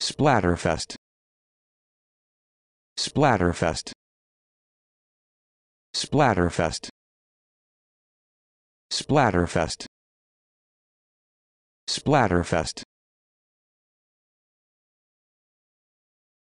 Splatterfest Splatterfest Splatterfest Splatterfest Splatterfest